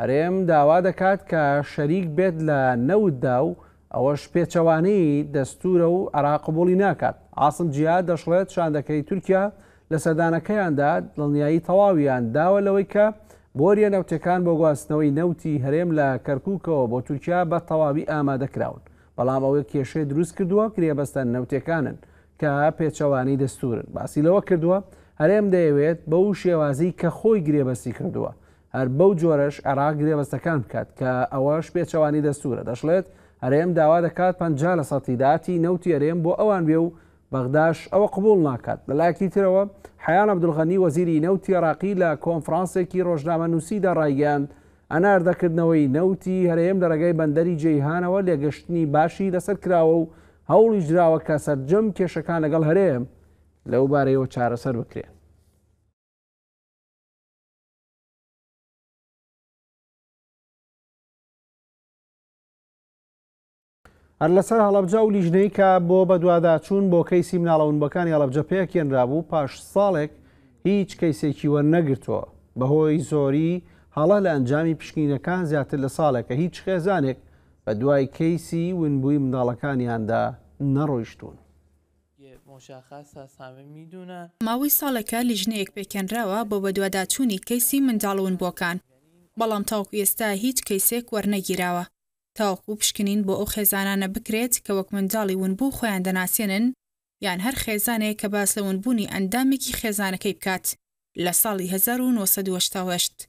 هەرێم داوا دەکات کە شەریک بێت لە نەوتدا و ئەوەش پێچەوانەی دەستورە و عراقبولی ناکات ئاسم جیا دەشڵێت شاندەکەی تورکیا لە سەدانەکەیاندا دڵنیایی تەواویان داوە لەوەی کە بۆریە نەوتەکان بۆ گواستنەوەی نەوتی هەرێم لە کەرککەوە بۆ تورکیا بە تەواوی ئامادەکراون بەڵام ئەوەی کێشەی دروست کردووە کرێبەستان نەوتەکانن کە پێچەوانی دەستورن باسیلەوە کردووە هەرێم دەیەوێت بەو شێوازی کە خۆی گرێبەستی کردووە هەر بەو جۆرەش عراق گرێبەستەکان بکات کە ئەوەش پێچەوانی دەستورە دەشڵێت هەرێم داوا دەکات پنج لە سەتیداتی نەوتی ئەرێم بۆ ئەوان بێ و بەغداش ئەوە قبول ناکات لە لایکی ترەوە حیان عبدولغەنی وەزیری نەوتی عراقی لە کۆنفرانسێکی ڕۆژنامە نووسیدا ڕایگەاند ئەناردەکردنەوەی نەوتی هەرێم دەرەگەی بەندەری جەیهانەوە لێگەشتنی باشی لەسەر کراوە و هەوڵی جراوە کە سەررجەم کێشەکان لەگەڵ هەرێم لەو بارەیەوە چارەسەر بکرێن هەر لەسەر هەڵبجە و لیژنەی کە بۆ بە دووادا چوون بۆ کەیسی مناڵەونبەکانی هەڵبجە پێکێنرابوو پاش ساڵێک هیچ کەیسێکی وەرنەگرتووە بەهۆی زۆری هەڵە لە ئەنجامی پشکنینەکان زیاتر لە ساڵێکە هیچ خێزانێک بە دوای کەیسی ونبووی مناڵەکانیاندا نەڕۆیشتون. ماوەی ساڵەکە لیژنەیەک پێکەنراوە بۆ بە دوواداچوونی کەیسی منداڵون بۆکان بەڵام تاوکو ئێستا هیچ کەیسێک وەرنەگیراوە تاوەکو پشکنین بۆ ئەو خێزانانە بکرێت کە وەک منداڵی ونبوو خۆیان دەناسێنن یان هەر خێزانەیە کە باس لە ونبوونی ئەندامێکی خێزانەکەی بکات لە ساڵی 1970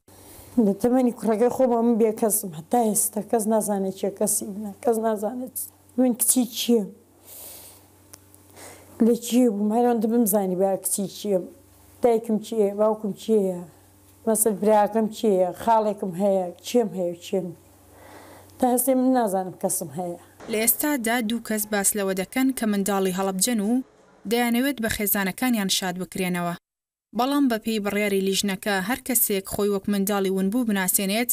لە تەمەنی کوڕەکەی خۆمان بێ کەسم هەتا ئێستا کەس نازانێت چێ کەسی منە کەس نازانێت من کچی چییە لە چیە بووم هەران دەبم زانی با کچی چیە دایکم چیە باوکم چیە مەسەر براکەم چیە خاڵێکم هەیە چێم هەیە چێم تا هەستی من نازانم کەسم هەیە لە ئێستادا دوو کەس باس لەوە دەکەن کە منداڵی هەڵبجن و دەیانەوێت بە خێزانەکانیان شاد بکرێنەوە بەڵام بە پێی بڕیاری لیژنەکە هەر کەسێک خۆی وەک منداڵی ونبوو بناسیێنێت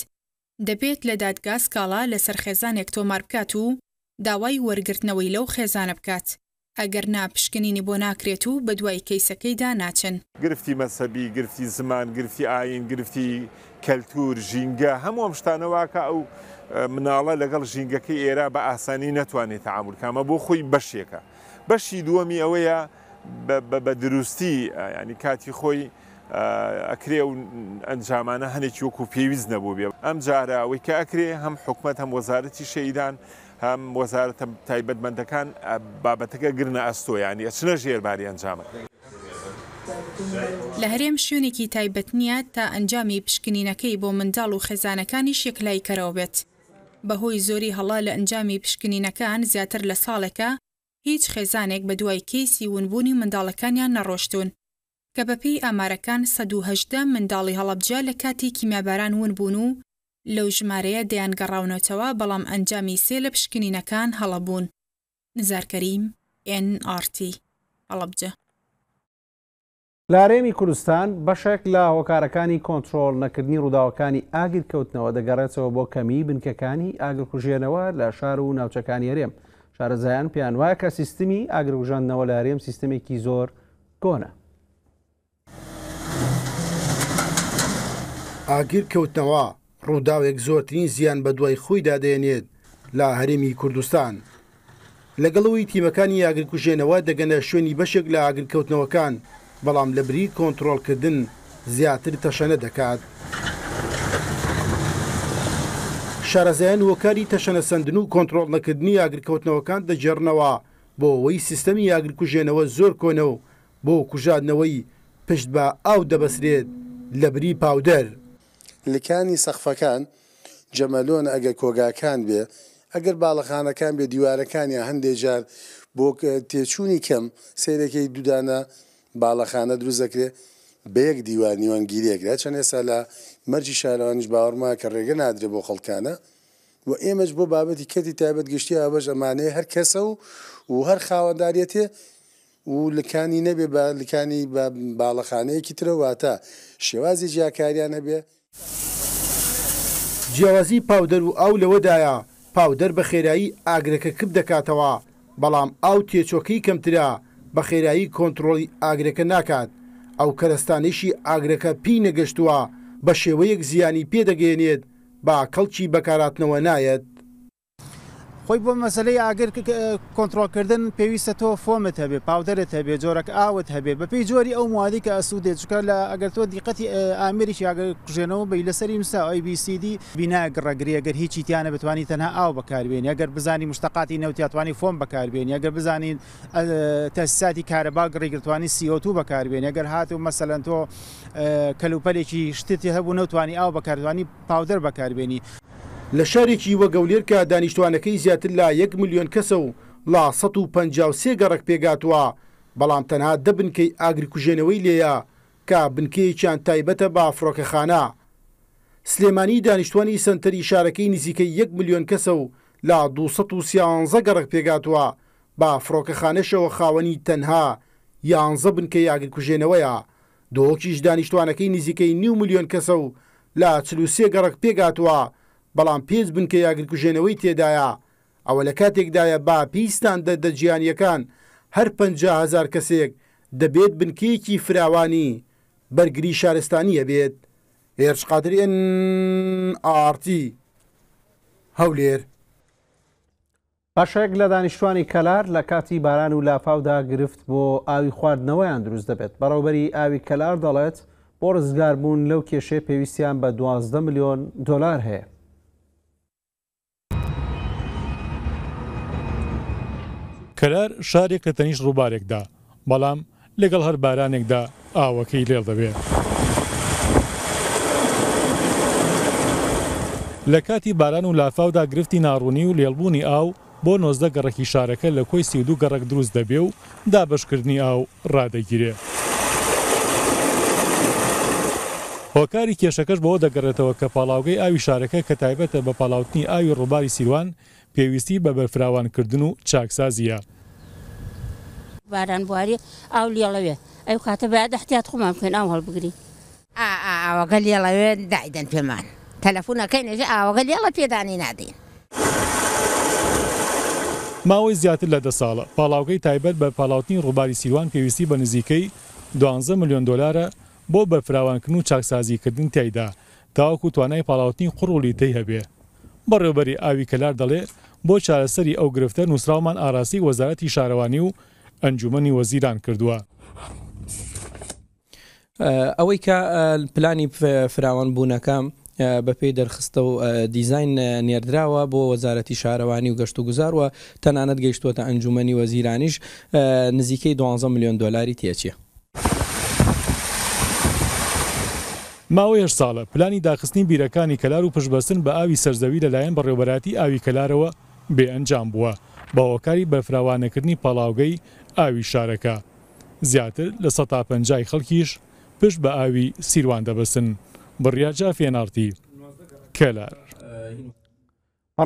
دەبێت لە دادگا سکاڵا لەسەر خێزانێک تۆمار بکات و داوای وەرگرتنەوەی لەو خێزانە بکات ئەگەر ناپشکنینی بۆ ناکرێت و بە دوای کەیسەکەیدا ناچن گرفتی مەسەبی گرفتی زمان گرفتی ئاین گرفتی کەلتور ژینگە هەموو شتانەواکە ئەو مناڵە لەگەڵ ژینگەکەی ئێرا بە ئاسانی نەتوانێت ئامرکامە بۆ خۆی بەشێکە بەشی دووەمی ئەوەیە بە دروستی ینی کاتی خۆی ئەکرێ و ئەنجامانە هەنێکی وەکو پێویست نەبوو بێ ئەم جارە ئەوەی کە ئەکرێ هەم حکومت هەم وەزارەتی شەیدان هەم وەزارەتە تایبەتمەندەکان بابەتەکە گرنە ئەستۆیانی ئەچنە ژێرباری ئەنجامە. لە هەرێم شوێنێکی تایبەتنیە تا ئەنجامی پشکنینەکەی بۆ منداڵ و خێزانەکانی شێکلای کەرەوە بێت. بەهۆی زۆری هەڵا لە ئەنجامی پشکنینەکان زیاتر لە ساڵەکە هیچ خێزانێک بە دوای کیسی ونبوونی منداڵەکانیان نەڕۆشتون کە بەپی ئامارەکان ١هدا منداڵی هەڵەبجا لە کاتی کیمیاباران ون بوون و لەو ژمارەیە دەیان گەڕاونەتەوە بەڵام ئەنجامی سێ لە پشکنینەکان هەڵەبوون نزارکەریم NRT هەڵەبجە لارێمی کوردستان بەشێک لە هۆکارەکانی کۆنتترۆل نەکردنی ڕووداوەکانی ئاگر کەوتنەوە دەگەڕێتەوە بۆ کەمی بنکەکانی ئاگرکوژێنەوە لە شار و ناوچەکانی هەرێم شارەزایان پیان وایە کە سیستمی ئاگرژاننەوە لە هەرێم سیستمێکی زۆر کۆنە ئاگیر کەوتنەوە ڕووداوێک زۆرترین زیان بە دوای خۆی دادێنێت لە هەرێمی کوردستان. لەگەڵەوەی تیمەکانی یاگرکوژێنەوە دەگەنە شوێنی بەشێک لە ئاگرکەوتنەوەکان بەڵام لە بری کۆنتترۆلکردن زیاتر تەشەنە دەکات. شارەزایان وەکاری تەشەنە سندن و کۆنتترۆل نەکردنی یاگرکەوتنەوەکان دەجێڕنەوە بۆ ئەوەی سیستەمی یاگرکوژێنەوە زۆر کۆنە و بۆ کوژادنەوەی پشت بە ئاو دەبەسرێت لە بری پاودەر. لکانی سەخفەکان جەمەلۆن ئەگە کۆگاکان بێ ئەگەر باڵەخانەکان بێ دیوارەکانیان هەندێک جار بۆ تێچوونی کەم سیرەکەی دودانە باڵەخانە دروزەکرێ بەیەک دیوانیوان گیرێکرا چەند ێسا لە مەرجی شارەوانیش باوەڕما کە ڕێگە نادرێ بۆ خەڵکانە و ئێمەش بۆ بابەتی کەتی تایبەت گشتی ئابەش ئەمانەیە هەر کەسە و و هەر خاوەداریەتێ و لکانی نەبێ لکانی باڵەخانەیەکی ترە واتە شێوازی جیاکاریان نەبێ جیاوازی پاودەر و ئاو لەوەدایە پاودەر بە خێرایی ئاگرەکە کب دەکاتەوە بەڵام ئاو تێچۆکەی کەمترا بە خێرایی کۆنتترۆلی ئاگرەکە ناکات ئەو کەرستانیشی ئاگرەکە پی نەگەشتووە بە شێوەیەک زیانی پێدەگەێنێت با کەڵکی بەکاراتنەوە نایەت خۆی بۆ مەسلەی ئاگر کۆنتترۆلکردن پێویستە تۆ فۆمت هەبێ پاودەرت هەبێ جۆرەك ئاوت هەبێ بەپی جۆری ئەو موادی کە ئەسوودێ چکە لە ئەگەر تۆ دیقەتی ئامریش یاگەر کوژێنەوە بی لەسەری مسا ئۆیBCD بیناگەڕەگری ئەگەر هیچی تیانە بتوانانی تەنها ئاو بەکاربێن یەگەر بزانی مشتقاتی نەوتیاتوانی فۆم بەکاربێن یەگەر بزانین تەسیساتی کارەبا گڕێگرتوانی CO2 بەکاربێن یەگەر هات و مەسەلەن تۆ کەلوپەلێکی شتێتی هەبوو نەوتوانی ئاو بەکاردوانی پاودەر بەکاربێنی لە شارێکی وە گەولێر کە دانیشتوانەکەی زیاتر لا 1 میلیۆن کەسە و لا 153 گەڕک پێگاتووە بەڵام تەنها دە بنکەی ئاگریکوژێنەوەی لێە کە بنکەیەکیان تایبەتە با فڕۆکەخانە سلێمانی دانیشتوانی سنتەری شارەکەی نزیکەی 1 میلیۆن کەسە و لا 213 گەڕک پێگاتووە با فڕۆکەخانەشەوە خاوەنی تەنها یانزە بنکەی ئاگرکوژێنەوەیە دۆکیش دانیشتوانەکەی نزیکەی نی میلیۆن کەسە و لا چلوسێ گەڕک پێگاتووە بەڵام پێز بن کە یاگرکوژێنەوەی تێدایە ئەوە لە کاتێکدایە با پیستان دەدە گیانیەکان هەر 500هزار کەسێک دەبێت بنکەیەکی فراوانی بەرگری شارستانی ئەبێت هێرشقادرێن ئارتی هەولێر پاشەیەک لە دانیشتوانی کەلار لە کاتی باران و لافاودا گرفت بۆ ئاوی خواردنەوەیان دروست دەبێت بەڕەوبەری ئاوی کەلار دەڵێت بۆ ڕزگاربوون لەو کێشەیە پێویستیان بە 12 میلیۆن دلار هەیە کەلار شارێک کە تەنیش ڕووبارێکدا بەڵام لەگەڵ هەر بارانێکدا ئاوەکەی لێڵ دەبێت. لە کاتی باران و لافاودا گرفتی ناڕوونی و لێڵبوونی ئاو بۆ نۆزدە گەڕەکی شارەکە لە کۆی سیدو گەڕک دروست دەبێ و دابشکردنی ئاو ڕادەگیرێ. هۆکاری کێشەکەش بۆ دەگەڕێتەوە کە پاڵاوگەی ئاوی شارەکە کە تایبەتە بە پاڵاوتنی ئاوی ڕووباری سیروان پێویستی بە بەرفراوانکردن و چاکسازیە. باران بواری ئەو لێڵەوێ ئەو کاتە بە دەحتیات خۆمان بکەین ئەو هەڵبگری. ئاوەگە لێڵەوێ دایدەن پێمان تەلەفۆنەکەی نێژە ئاوەگە لێڵە پێدانی نادەین. ماوەی زیاتر لە دە ساڵە پاڵاوگەی تایبەت بە پاڵاوتنی ڕووباری سیروان پێویستی بە نزیکەی 12 میلیۆن دلارە بۆ بە فراوانکن و چاکسازیکردن تایدا تاوەکو توانای پاڵاوتنی قڕولی تی هەبێ بەڕێوبەری ئاوی کەلار دەڵێ بۆ چارەسەری ئەو گرفتە نووسراومان ئاراسی وەزارەتی شارەوانی و ئەنجومی وەزیران کردووە. ئەوەی کە پلانی فراوان بوونەکەم بەپی دەرخستە و دیزین نێردراوە بۆ وەزارەتی شارەوانی و گەشت و گوزاروە تەنانەت گەیشتوتە ئەنجومی وەزیرانیش نزیکەی 12 میلیۆن دلاری تێچیە. ماوەی هەش ساڵە پلانی داخستنی بیرەکانی کەلار و پشبەستن بە ئاوی سەرزەوی لەلایەن بەڕێوبەتی ئاوی کەلارەوە بێئەنجام بووە باوەکاری بەفراوانەکردنی پەڵاوگەی ئاوی شارەکە زیاتر لە 150 خەڵکیش پشت بە ئاوی سیروان دەبەسن بڕیاجا فێنارتی کەلار.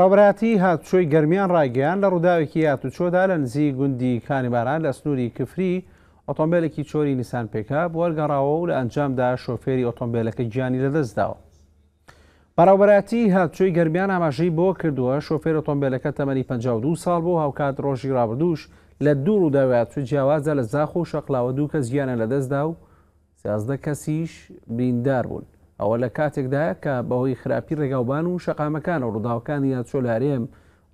ڕەبراتی هاتوچۆی گەرمیان ڕایگەیان لە ڕووداوێکی هاتوچۆدا لە نزی گوندی کانیباران لە سنووری کفری ئۆتۆمبیلێکی چۆری نیسان پێکا وەرگەڕاوە و لە ئەنجامدا شۆفێری ئۆتۆمبیلەکە گیانی لەدەستداوە. بەراوبەتی هاتچۆی گەرمیان ئاماژەی بۆ کردووە شۆفێر ئۆتۆمبیلەکە تەمەنی 52 ساڵ بۆ هاوکات ڕۆژی ڕابردوش لە دوور و داوات جیاوازە لە زاخ و شەقلاوە دوو کە زیانە لەدەستدا و سیازدە کەسیش بریندار بوون. ئەوە لە کاتێکدا کە بەهۆی خراپی ڕێگاوبان و شەقامەکان و ڕووداوەکانی یاچۆل هەرێم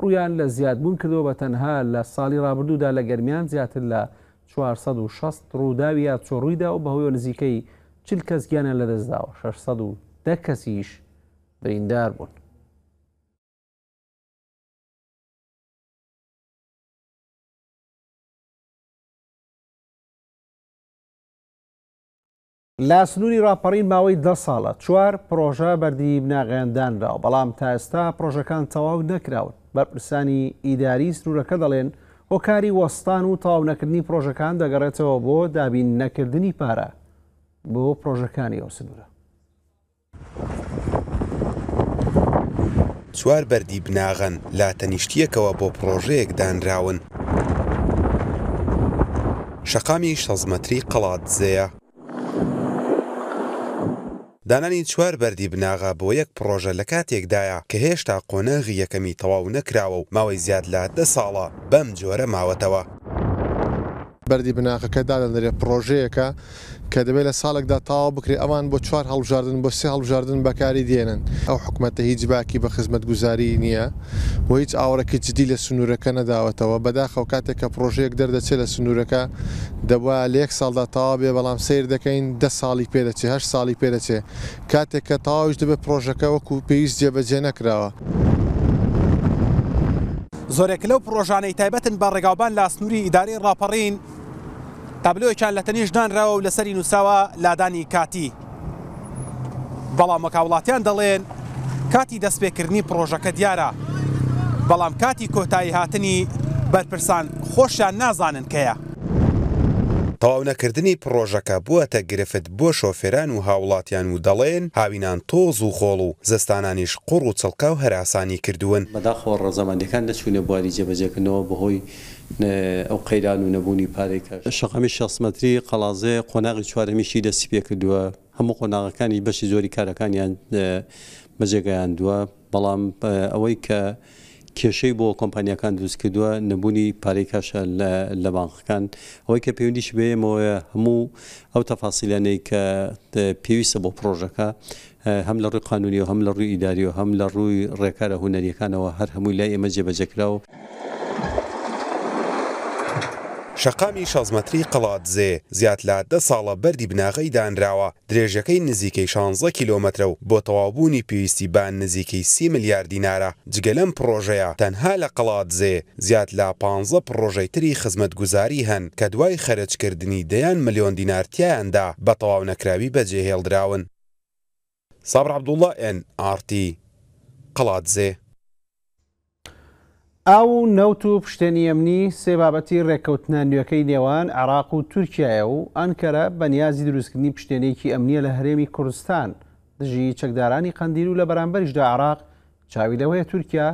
ڕویان لە زیادبوون کردەوە بە تەنها لە ساڵی ڕابردوودا لە گەرمیان زیاتر لە 460 ڕووداوی یا چۆڕوویدا و بەهۆی نزیکەی چل کەس گیانە لەدەستداوە 600 دە کەسیش بریندار بوون. لاسنووری راپەڕین ماوەی ده ساڵە چوار پرۆژە بەردی بناغێندانراوە بەڵام تا ئێستا پرۆژەکان تەواو نەکراون بەرپرسانی ئیداری سنوورەکە دەڵێن هۆکاری وەستان و تاونەکردنی پرۆژەکان دەگەڕێتەوە بۆ دابین نەکردنی پارە بۆ پرۆژەکانی ئەو سنوورە چوار بەری بناغن لا تەنیشتیەکەوە بۆ پرۆژەیەک دانراون شەقامی شەزمەتری قەڵات زەیە دانانی چوار بەری بناغا بۆ یەک پرۆژە لە کاتێکدایە کە هێشتا قۆنەغی یەکەمی تەواو نەکراوە و ماوەی زیاد لە دە ساڵە بەم جۆرە ماوەتەوە بەری بناخەکەدا لەنرێ پرۆژەیەەکە کە دەبێت لە ساڵێکدا تاوا بکرێت ئەوان بۆ چوار هەڵژاردن بۆ سێ هەڵژاردن بەکاری دێنن ئەو حکوومەتە هیچ باکی بە خزمەت گوزاری نییە و هیچ ئاورەکە جدی لە سنوورەکە نەداوەتەوە بەداخەو کاتێک کە پرۆژەیەک دەردەچێت لە سنوورەکە دەبە لەک ساڵدا تاوا بێ بەڵام سیر دەکەین ده ساڵی پێدەچێ هەر ساڵی پێدەچێ کاتێک کە تاویش دەبێت پرۆژەکە وەکو پێویست جێبەجێ نەکراوە. زۆرێک لەو پرۆژانەی تایبەتن بە ڕێگاوبان لە سنووری ئیداری ڕاپەڕین تابلۆیەکان لە تەنیش دانراوە و لەسەری نووساوە لادانی کاتی بەڵام مەکاوڵاتیان دەڵێن کاتی دەستپێکردنی پرۆژەکە دیارە بەڵام کاتی کۆتایی هاتنی بەرپرسان خۆشیان نازانن کەیە تەواو نەکردنی پرۆژەکە بووەتە گرفت بۆ شۆفێران و هاوڵاتیان و دەڵێن هاوینان تۆز و خۆڵ و زستانانیش قوڕ و چڵکە و هەراسانی کردوون بەداخۆ ڕەزەمانەکان دەچوونە بواری جێبەجێکردنەوە بەهۆی ئەو قەیران و نەبوونی پارێکە شەقەمی شەسمەتری قەڵازێ قۆناغی چوارەمیشی دەسی پێ کردووە هەموو قۆناغەکانی بەشی زۆری کارەکانیان بەجێگەیان دووە بەڵام ئەوەی کە کێشەی بۆ کۆمپانیەکان دروست کردووە نەبوونی پارێکاشە لە بانخەکان ئەوەی کە پەیوەندیش بێمەوە هەموو ئەو تەفاسیلانەی کە پێویستە بۆ پرۆژەکە هەم لە ڕووی قانونی و هەم لە ڕووی ئیداری و هەم لە ڕووی ڕێکارە هوەریەکانەوە هەر هەمووی لای ئێمە جێبەجەکراوە. شەقامی شازمەتری قڵاتزێ زیات لە دە ساڵە بەری بناغی دانراوە درێژەکەی نزیکەی 16 کیلومترە و بۆ تەوابوونی پێویستی بان نزیکەی سی ملیار دیینارە جگەلم پرۆژەیە تەنها لە قڵاتزێ زیات لە 15 پرۆژەی تری خزمەت گوزاری هەن کە دوای خەرجکردنی دەیان ملیۆن دینارتیایاندا بە تەواو نەکراوی بەجێهێڵدراون. سابر عبدوڵە ئN RT قڵاتزێ. ئاو نەوت و پشتێنیەمنی سێبابەتی ڕێککەوتنە نوێەکەی نێوان عراق و تورکایە و ئەنکەرە بەنیازی دروستکردنی پشتێنێکی ئەمنیە لە هەرێمی کوردستان دژی چەکدارانی قندیر و لە بەرامبەرشدا عراق چاوی لەوەیە تورکیا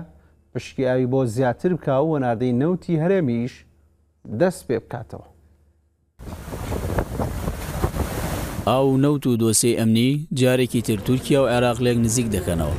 پشکی ئاوی بۆ زیاتر بک و وەناردەی نەوتی هەرێمیش دەست پێ بکاتەوە. ئاو نەوت و دۆسی ئەمنی جارێکی تر تورکیا و عێراق لێک نزیک دەکەنەوە.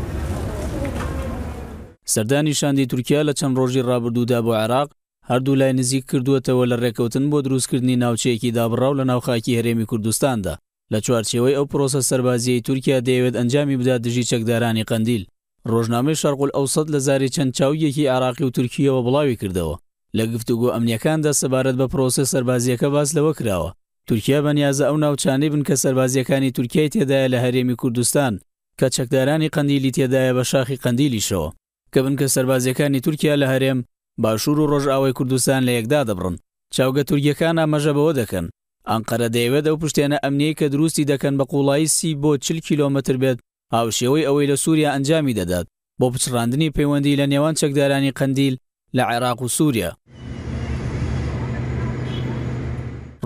سەردانی شاندی تورکیا لە چەند ڕۆژی ڕابردوودا بۆ عراق هەردوو لای نزیک کردووەتەوە لە ڕێکەوتن بۆ دروستکردنی ناوچەیەکی دابڕاو لە ناوخاکی هەرێمی کوردستاندا لە چوارچەوەی ئەو پرۆسە سەربازیەی تورکیا دەیەوێت ئەنجامی بدات دژی چەکدارانی قندیل ڕۆژنامەی شەرقل ئەوسەد لە زاری چەند چاویەکی عراقی و تورکیەوە بڵاوی کردەوە لە گفتوگو ئەمنیەکاندا سەبارەت بە پرۆسە سەربازیەکە باس لەوە کراوە تورکیا بەنیازە ئەو ناوچانەی بن کە سەربازیەکانی تورکای تێدایە لە هەرێمی کوردستان کە چەکدارانی قندیلی تێدایە بە شاخی قندیلیشەوە کە بنکە سەربازیەکانی تورکیا لە هەرێم باشوور و ڕۆژئاوای کوردستان لە یەکدا دەبڕن چاوگە تورگیەکان ئامەژە بەوە دەکەن ئەنقەرە دەیەوێت ئەو پشتێنە ئەمنیی کە دروستی دەکەن بە قوڵایی سی بۆ چل کیلۆمەتر بێت هاوشێوەی ئەوەی لە سووریا ئەنجامی دەدات بۆ پچڕاندنی پەیوەندی لە نێوان چەکدارانی قندیل لە عێراق و سووریا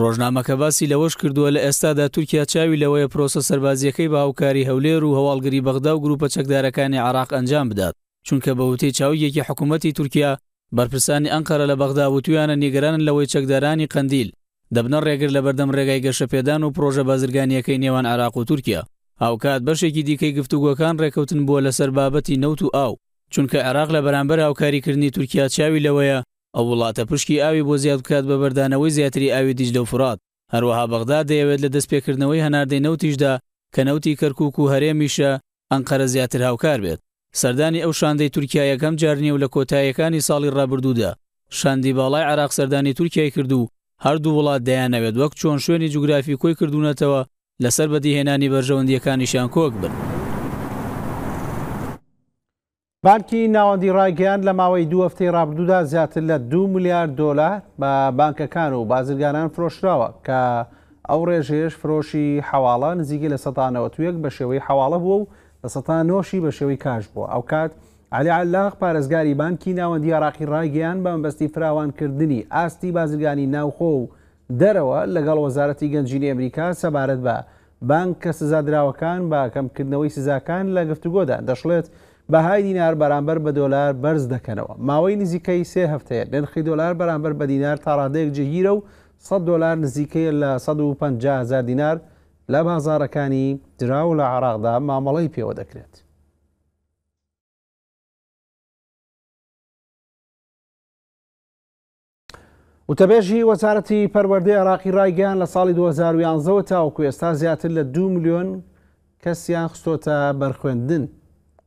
ڕۆژنامەکە باسی لەوەش کردووە لە ئێستادا تورکیا چاوی لەوەیە پرۆسە سەربازیەکەی باوکاری هەولێر و هەواڵگری بەغدا و گروپە چەکدارەکانی عراق ئەنجام بدات چونکە بەوتەی چاویەکی حکوومەتی تورکیا بەرپرسانی ئەنقەرە لە بەغدا و تویانە نیگەرانن لەوەی چەکدارانی قندیل دەبنە ڕێگر لە بەردەم ڕێگای گەشەپێدان و پرۆژە بازرگانیەکەی نێوان عراق و تورکیا هاوکات بەشێکی دیکەی گفتوگوەکان ڕێکەوتن بووە لەسەر بابەتی نەوت و ئاو چونکە عراق لە بەرامبەر هاوکاریکردنی تورکیا چاوی لەوەیە ئەو وڵاتە پشکی ئاوی بۆ زیاد بکات بە بەردانەوەی زیاتری ئاوی دیج لە فرات هەروەها بەغدا دەیەوێت لە دەستپێکردنەوەی هەناردەی نەوتیشدا کە نەوتی کەرکک و هەرێمیشە ئەنقەرە زیاتر هاوکار بێت سەردانی ئەو شاندەی تورکایەکەم جارنیە و لە کۆتاییەکانی ساڵی ڕابردوودا شاندی باڵای عراق سەردانی تورکای کردو هەردوو وڵات دەیانەوێت وەک چۆن شوێنی جوگرافی کۆی کردوونەتەوە لەسەر بەدیهێنانی بەرژەوەندیەکانیشان کۆک بن. بانکی ناوەندی ڕایگەیان لە ماوەی دو هەفتەی ڕابردوودا زیاتر لە دو میلیارد دلار بە بانکەکان و بازرگانان فرۆشراوە کە ئەو ڕێژێش فرۆشی حواڵە نزیگی لە سەدانەوە تویەک بە شێوەی حواڵە بووە و لە سە نۆشی بە شێوەی کاش بووە ئەو کات علیعالاق پارێزگاری بانکی ناوەندی عراقی ڕایگەیان بە بەستی فراوانکردنی ئاستی بازرگانی ناوخۆ و دەرەوە لەگەڵ وەزارەتی گەنجینی ئەمریکا سەبارەت بە بانکە سزادراوەکان با کەمکردنەوەی سزاکان لە گفتوگۆدا دەشڵێت بەهای دینار بەرامبەر بە دۆلار بەرز دەکەنەوە ماوەی نزیکەی سێ هەفتەیە نرخی دۆلار بەرامبەر بە دینار تا ڕادەیەک جەگیرە و 100 دلار نزیکەیە لە 150 هزار دینار لە بازارەکانی درا و لە عراقدا مامەڵی پێوە دەکرێت. وتەبێژی وەزارەتی پەروەردەی عراقی ڕایگەیان لە ساڵی 2011ەوە تاوکو ئێستا زیاتر لە دو میلیۆن کەسیان خستۆتە بەرخێندن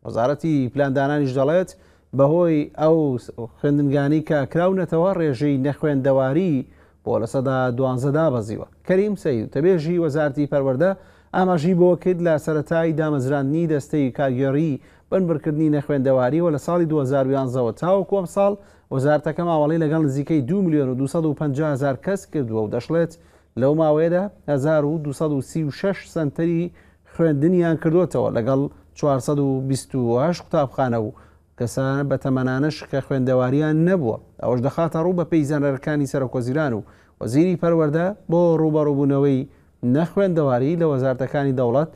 وەزارەتی پلاندانانیش دەڵێت بەهۆی ئەو خوێندنگانی کە کراونەتەوە ڕێژەی نەخوێندەواری بۆ لە سەدا دوانزەدا بەزیوە کەریم سید تەبێژی وەزارتی پەروەەردە ئاماژی بۆ کرد لە سەتای دامەزراننی دەستەی کارگەڕی بنبرکردنی نەخوێندەواریەوە لە ساڵی 2011ەوە تاو کۆم ساڵ وەزارتەکە ماوەڵی لەگەڵ نزیکەی 2 میلیۆن و 250هزار کەس کردووە و دەشڵێت لەو ماوەیەدا 1236 سنتەری خوێندنیان کردوتەوە لەگەڵ 428 قوتابخانە و کەسانە بە تەمەانش کە خوێندەواریان نەبووە ئەوەش دەخاتە ڕوو بە پەیزانەرەکانی سەرکۆزیران و وەزیری پەروەەردە بۆ ڕووبەڕووبوونەوەی نەخوێندەواری لە وەزارتەکانی دەوڵەت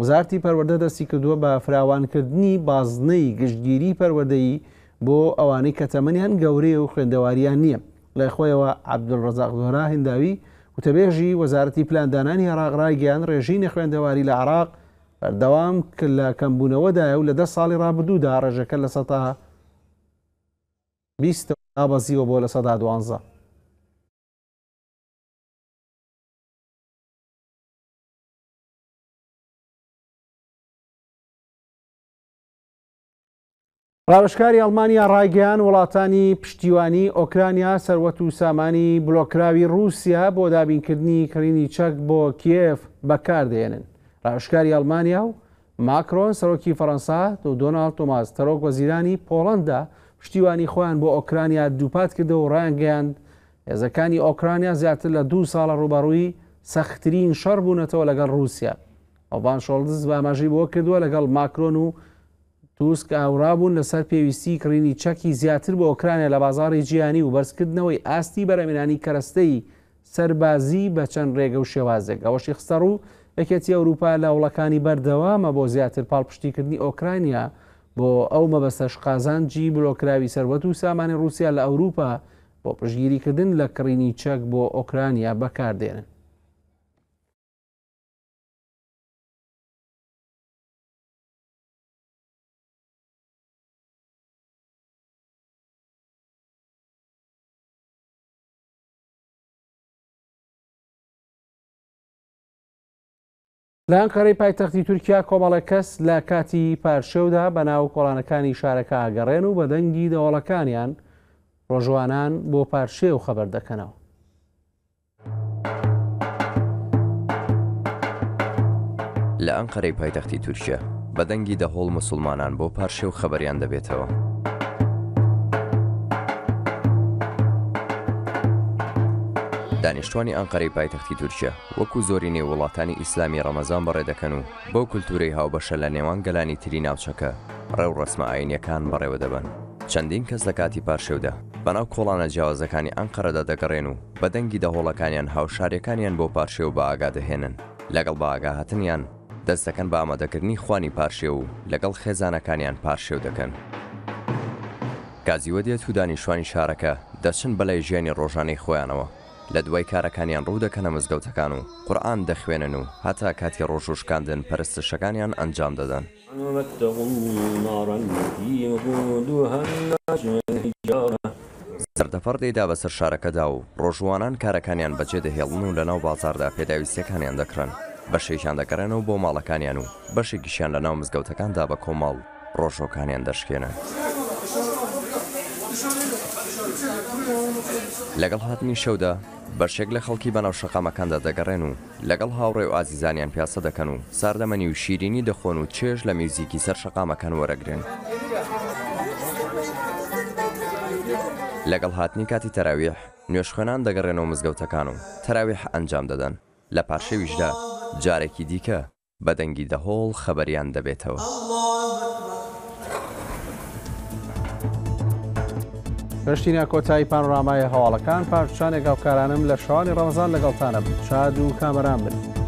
وزارتی پەروەدە دەستی کردووە بە فراوانکردنی بازنەی گشتگیری پەروەدەی بۆ ئەوانەی کە تەمەنیان گەورەیە و خوێندەواریان نییە لای خۆیەوە عبدولڕزاق زۆرا هنداوی وتەبێژی وەزارەتی پلاندانانی عراغڕایگەیان ڕێژینە خوێندەواری لە عراق بەردەوام لە کەمبوونەوەدایە و لە ده ساڵی ڕابدوودا ڕێژەکە لە سە بیستە ئابەزیوە بۆ لە سەدا دوانزە ڕاوشکاری ئەلمانیا ڕایگەیان وڵاتانی پشتیوانی ئۆکرانیا سەروەت و سامانی بلۆکراوی رووسیا بۆ دابینکردنی کڕینی چەک بۆ کیف بەکاردێنن ڕاشکاری ئەلمانیا و ماکرۆن سەرۆکی فەەنسا و دۆناال تۆماس تەرۆک وەزیرانی پۆڵندا پشتیوانی خۆیان بۆ ئۆکرانیا دووپات کردە و ڕیان گەیاند هێزەکانی ئۆکرانیا زیاتر لە دوو ساڵە ڕوبەڕووی سەختترین شەڕ بوونەتەوە لەگەڵ رووسیا ئەوبان شۆڵدز باماژی بۆ کردووە لەگەڵ ماکرۆن و تووسکە ئاورابوون لەسەر پێویستی کڕینی چەکی زیاتر بۆ ئۆکرانیا لە بازاری جیانی و بەرزکردنەوەی ئاستی بەرەمێنانی کەرەستەی سەربازی بە چەند ڕێگە و شێوازێک ئەوەشی خستەڕ و یەکێتی ئەوروپا لە وڵەکانی بەردەوامە بۆ زیاتر پاڵپشتیکردنی ئۆکرانیا بۆ ئەو مەبەستەش قازانجی بلۆکراوی سەروەت و سامانی رووسیا لە ئەوروپا بۆ پشگیریکردن لە کڕینی چەک بۆ ئۆکرانیا بەکاردێنن لەیان کاری پایتەختی تورکیا کۆمەڵە کەس لە کاتی پارشەودا بەناو کۆڵانەکانی شارەکە ئاگەڕێن و بەدەنگی دەوڵەکانیان ڕۆژوانان بۆ پارشێ و خەبەر دەکەنەوە. لە ئەنقەرەی پایتەختی تورکیا بەدەنگی دەهۆڵ مسلمانان بۆ پارشێ و خەبەریان دەبێتەوە. دانیشتوانی ئەنقەرەی پایتەختی تورکیا وەکو زۆری نێ وڵاتانی ئیسلامی ڕەمەزان بەڕێدەکەن و بەو کللتورەی هاوبەشە لە نێوان گەلانی تری ناوچەکە ڕێو ڕسممە ئاینەکان بەڕێوە دەبن چەندین کەس لە کاتی پارشێودا بەناو کۆڵانە جیاوازەکانی ئەنقەرەدا دەگەڕێن و بەدەنگی دەهۆڵەکانیان هاوشارەکانیان بۆ پارشێو بە ئاگا دەهێنن لەگەڵ بە ئاگاهاتنیان دەستەکەن بە ئامادەکردنی خوانی پارشێ و لەگەڵ خێزانەکانیان پارشێو دەکەن. کازیوە دێت و دانیشتوانی شارەکە دەچن بەلای ژیانی ڕۆژانەی خۆیانەوە لە دوای کارەکانیان ڕوودەکەنە مزگەوتەکان و قورآان دەخوێنن و هەتا کاتی ڕۆژوشکاندن پەرستشەکانیان ئەنجام دەدەن. سەردەفەردەیدا بەسەر شارەکەدا و ڕۆژوانان کارەکانیان بەجێ دەهێڵن و لەناو بازاردا پێداویستەکانیان دەکرن بەشێکیان دەگەڕێنەوە بۆ ماڵەکانیان و بەشێکیشیان لەناو مزگەوتەکاندا بە کۆماڵ ڕۆژۆکانیان دەشکێنن. لەگەڵ هاتنی شەودا بەشێک لە خەڵکی بەناو شەقامەکاندا دەگەڕێن و لەگەڵ هاوڕێ و ئازیزانیان پیاسە دەکەن و ساردەمەنی و شیرینی دەخۆن و چێژ لە میوزیکی سەر شەقامەکان وەرەگرن. لەگەڵ هاتنی کاتی تەراویح نوێشخێنان دەگەڕێنەوە مزگەوتەکان و تەراویح ئەنجام دەدەن لە پاشەویشدا جارێکی دیکە بەدەنگی دەهۆڵ خەبەریان دەبێتەوە. بەشتینە کۆتایی پانڕامای هەواڵەکان پارچانێک گاوکارانم لە شوانی ڕەمەزان لەگەڵتانە بن چاد و کامەران بن.